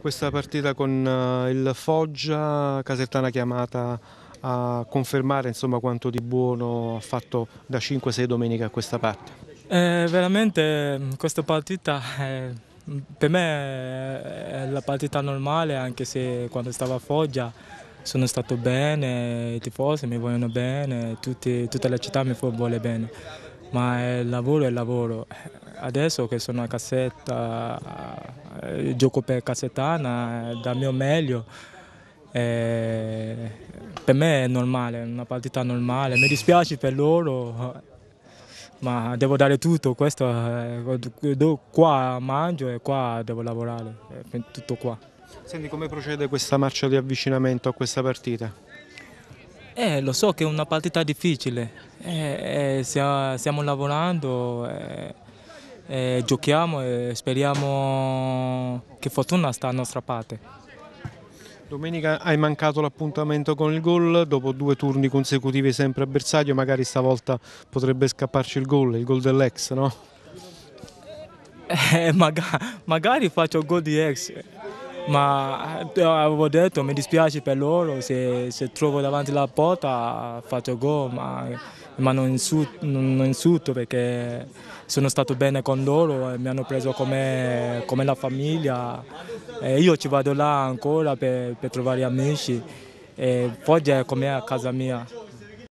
Questa partita con eh, il Foggia, Casertana chiamata a confermare insomma, quanto di buono ha fatto da 5-6 domenica a questa parte. Eh, veramente questa partita è, eh, per me è la partita normale anche se quando stavo a Foggia sono stato bene, i tifosi mi vogliono bene, tutti, tutta la città mi vuole bene ma il lavoro è lavoro. Adesso che sono a cassetta, eh, gioco per cassettana, eh, dal mio meglio, eh, per me è normale, è una partita normale. Mi dispiace per loro, ma devo dare tutto, questo, eh, qua mangio e qua devo lavorare, tutto qua. Senti, come procede questa marcia di avvicinamento a questa partita? Eh, lo so che è una partita difficile, eh, eh, stiamo, stiamo, lavorando, eh, eh, giochiamo e speriamo che fortuna sta a nostra parte. Domenica hai mancato l'appuntamento con il gol, dopo due turni consecutivi sempre avversario, magari stavolta potrebbe scapparci il gol, il gol dell'ex, no? Eh, magari, magari faccio il gol di ex ma eh, avevo detto mi dispiace per loro se, se trovo davanti alla porta faccio gol ma, ma non, insulto, non, insulto, perché sono stato bene con loro e mi hanno preso come, come la famiglia e io ci vado là ancora per, per trovare amici e Foggia è come a casa mia